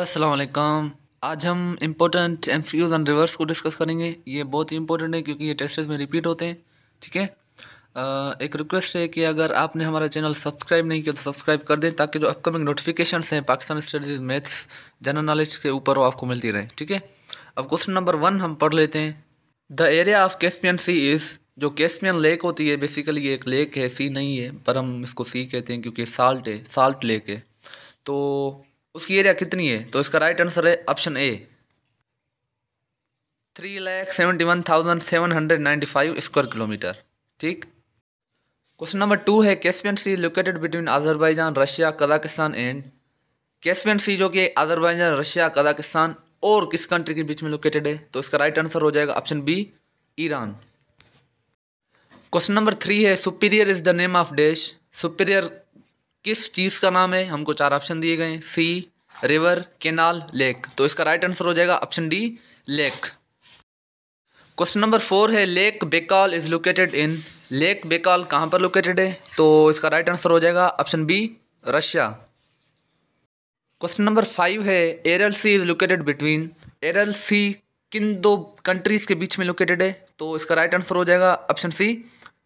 असलकम आज हम important M C Qs and rivers को डिस्कस करेंगे ये बहुत ही इंपॉर्टेंट है क्योंकि ये टेस्ट में रिपीट होते हैं ठीक है एक रिक्वेस्ट है कि अगर आपने हमारा चैनल सब्सक्राइब नहीं किया तो सब्सक्राइब कर दें ताकि जो अपकमिंग नोटिफिकेशन हैं Pakistan studies maths general knowledge के ऊपर वो आपको मिलती रहे ठीक है अब क्वेश्चन नंबर वन हम पढ़ लेते हैं the area of Caspian Sea is जो कैस्पियन लेक होती है बेसिकली ये एक लेक है सी नहीं है पर हम इसको सी कहते हैं क्योंकि साल्ट है साल्ट लेक है तो उसकी एरिया कितनी है तो इसका राइट आंसर है option A three lakh seventy one thousand seven hundred ninety five square kilometre ठीक क्वेश्चन नंबर टू है Caspian Sea located between Azerbaijan Russia Kazakhstan and Caspian Sea जो कि आजरबाइजान रशिया कजाकिस्तान और किस कंट्री के बीच में लोकेटेड है तो इसका राइट आंसर हो जाएगा option B Iran question number three है Superior is the name of dash Superior किस चीज़ का नाम है हमको चार ऑप्शन दिए गए सी रिवर केनाल लेक तो इसका राइट आंसर हो जाएगा option D lake question number four है Lake Baikal is located in Lake Baikal कहाँ पर लोकेटेड है तो इसका राइट आंसर हो जाएगा option B Russia question number five है Aral Sea is located between Aral Sea किन दो कंट्रीज़ के बीच में लोकेटेड है तो इसका राइट आंसर हो जाएगा option C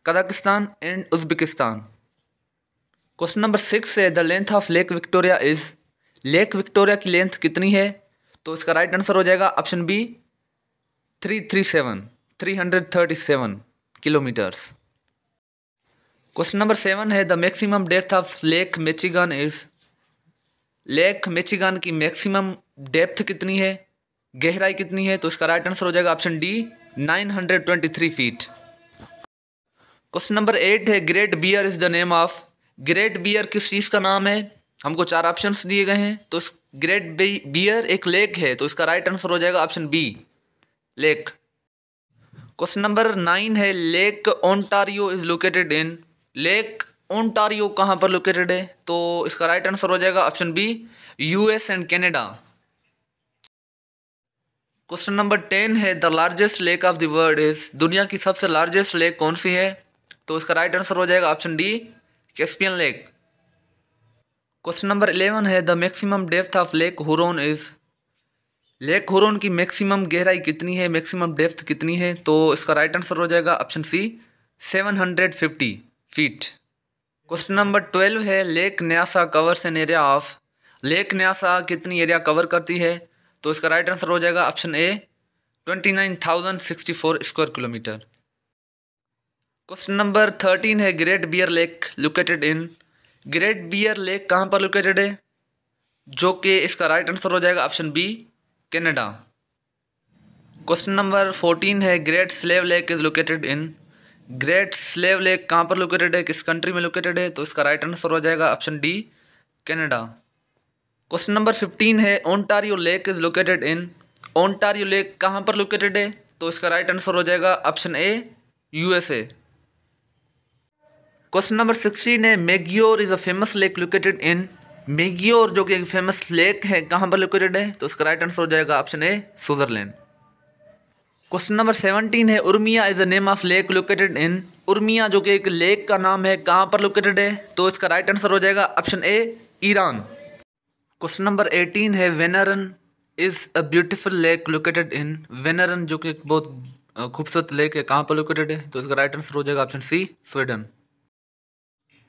Kazakhstan and Uzbekistan question number six है the length of Lake Victoria is Lake Victoria की लेंथ कितनी है तो इसका राइट आंसर हो जाएगा option B three three seven three hundred thirty seven kilometres question number seven है the maximum depth of Lake Michigan is Lake Michigan की maximum depth कितनी है गहराई कितनी है तो इसका राइट आंसर हो जाएगा option D nine hundred twenty three feet question number eight है Great Bear is the name of Great Bear किस चीज़ का नाम है हमको चार ऑप्शंस दिए गए हैं तो ग्रेट बियर एक लेक है तो इसका राइट आंसर हो जाएगा option B lake question number nine है Lake Ontario is located in Lake Ontario कहाँ पर लोकेटेड है तो इसका राइट आंसर हो जाएगा option B US and Canada question number ten है the largest lake of the world is दुनिया की सबसे लार्जेस्ट लेक कौन सी है तो इसका राइट आंसर हो जाएगा option D Caspian lake question number eleven है the maximum depth of Lake Huron is Lake Huron की मैक्सिमम गहराई कितनी है मैक्सिमम डेप्थ कितनी है तो इसका राइट आंसर हो जाएगा option C seven hundred fifty feet question number twelve है Lake Nyasa covers an area of Lake Nyasa कितनी एरिया कवर करती है तो इसका राइट आंसर हो जाएगा option A twenty nine thousand sixty four square kilometre question number thirteen है Great Bear Lake located in Great Bear Lake कहाँ पर लोकेटेड है जो कि इसका राइट आंसर हो जाएगा option B Canada question number fourteen है Great Slave Lake is located in Great Slave Lake कहाँ पर लोकेटेड है किस कंट्री में लोकेटेड है तो इसका राइट आंसर हो जाएगा option D Canada question number fifteen है Ontario lake is located in Ontario lake कहाँ पर लोकेटेड है तो इसका राइट आंसर हो जाएगा option A USA question number sixteen है Maggiore is a famous lake located in Maggiore जो कि एक फेमस लेक है कहाँ पर लोकेटेड है तो उसका राइट आंसर हो जाएगा option A Switzerland question number seventeen है Urmia is a name of lake located in Urmia जो कि एक लेक का नाम है कहाँ पर लोकेटेड है तो इसका राइट आंसर हो जाएगा option A Iran question number eighteen है Vanern is a beautiful lake located in Vanern जो कि एक बहुत खूबसूरत लेक है कहाँ पर लोकेटेड है तो इसका राइट आंसर हो जाएगा option C Sweden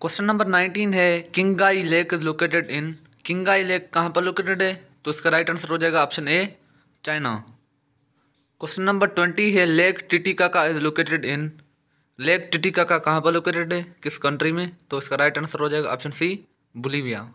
question number nineteen है Qinghai lake is located in Qinghai lake कहाँ पर लोकेटेड है तो इसका राइट आंसर हो जाएगा option A China question number twenty है Lake Titicaca is located in Lake Titicaca कहाँ पर लोकेटेड है किस कंट्री में तो इसका राइट आंसर हो जाएगा ऑप्शन सी बुलीविया